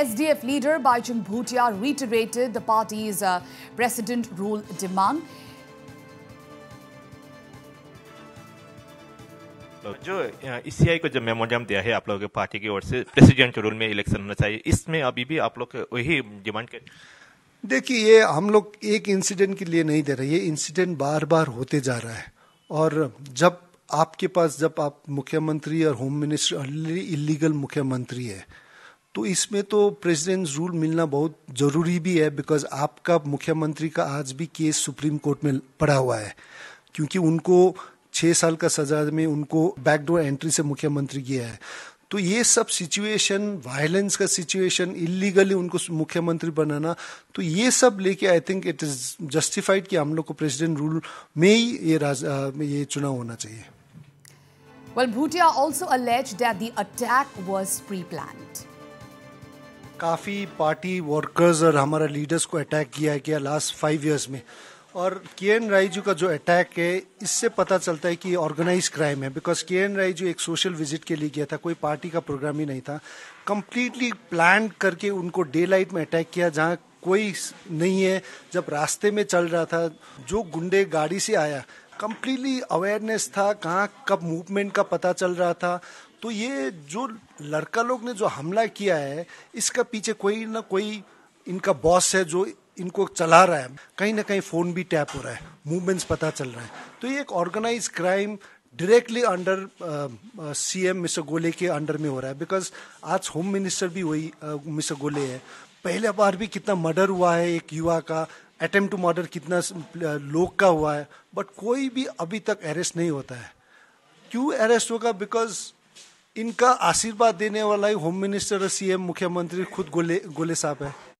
SDF leader Baijung Bhutia reiterated the party's uh, president rule demand. जो ECI uh, e को जो memoriam दिया है आप लोगों के पार्टी की ओर से प्रेसिडेंट रूल में इलेक्शन होना चाहिए इसमें अभी भी आप लोग वही डिमांड कर देखिए ये हम लोग एक इंसिडेंट के लिए नहीं दे रहे ये इंसिडेंट बार बार होते जा रहा है और जब आपके पास जब आप मुख्यमंत्री और होम मिनिस्टर इलीगल मुख्यमंत्री है तो इसमें तो प्रेसिडेंट रूल मिलना बहुत ज़रूरी भी है बिकॉज आपका मुख्यमंत्री का आज भी केस सुप्रीम कोर्ट में पड़ा हुआ है क्योंकि उनको छह साल का सजा में उनको बैकडोर एंट्री से मुख्यमंत्री किया है तो ये सब सिचुएशन वायलेंस का सिचुएशन इलीगली उनको मुख्यमंत्री बनाना तो ये सब लेके I think it is justified कि हम लोग को प्रेसिडेंट रूल में ही ये राज ये चुनाव होना चाहिए Well, Bhutia also alleged that the attack was pre-planned. काफ़ी पार्टी वर्कर्स और हमारा लीडर्स को अटैक किया गया लास्ट फाइव ईयर्स में और के एन राइजू का जो अटैक है इससे पता चलता है कि ऑर्गेनाइज क्राइम है बिकॉज के एन राइजू एक सोशल विजिट के लिए गया था कोई पार्टी का प्रोग्राम ही नहीं था कम्प्लीटली प्लान करके उनको डे लाइट में अटैक किया जहाँ कोई नहीं है जब रास्ते में चल रहा था जो गुंडे गाड़ी से आया कम्प्लीटली अवेयरनेस था कहाँ कब मूवमेंट का पता चल रहा था तो ये जो लड़का लोग ने जो हमला किया है इसका पीछे कोई ना कोई इनका बॉस है जो इनको चला रहा है कहीं ना कहीं फोन भी टैप हो रहा है मूवमेंट्स पता चल रहा है तो ये एक organise crime directly under CM Mr Gole के अंडर में हो रहा है बिकॉज आज होम मिनिस्टर भी वही मिस्टर uh, गोले है पहले बार भी कितना मर्डर हुआ है एक युवा का अटेम्प्ट टू मर्डर कितना uh, लोग का हुआ है बट कोई भी अभी तक अरेस्ट नहीं होता है क्यों अरेस्ट होगा बिकॉज इनका आशीर्वाद देने वाला ही होम मिनिस्टर और सीएम मुख्यमंत्री खुद गोले गोले साहब है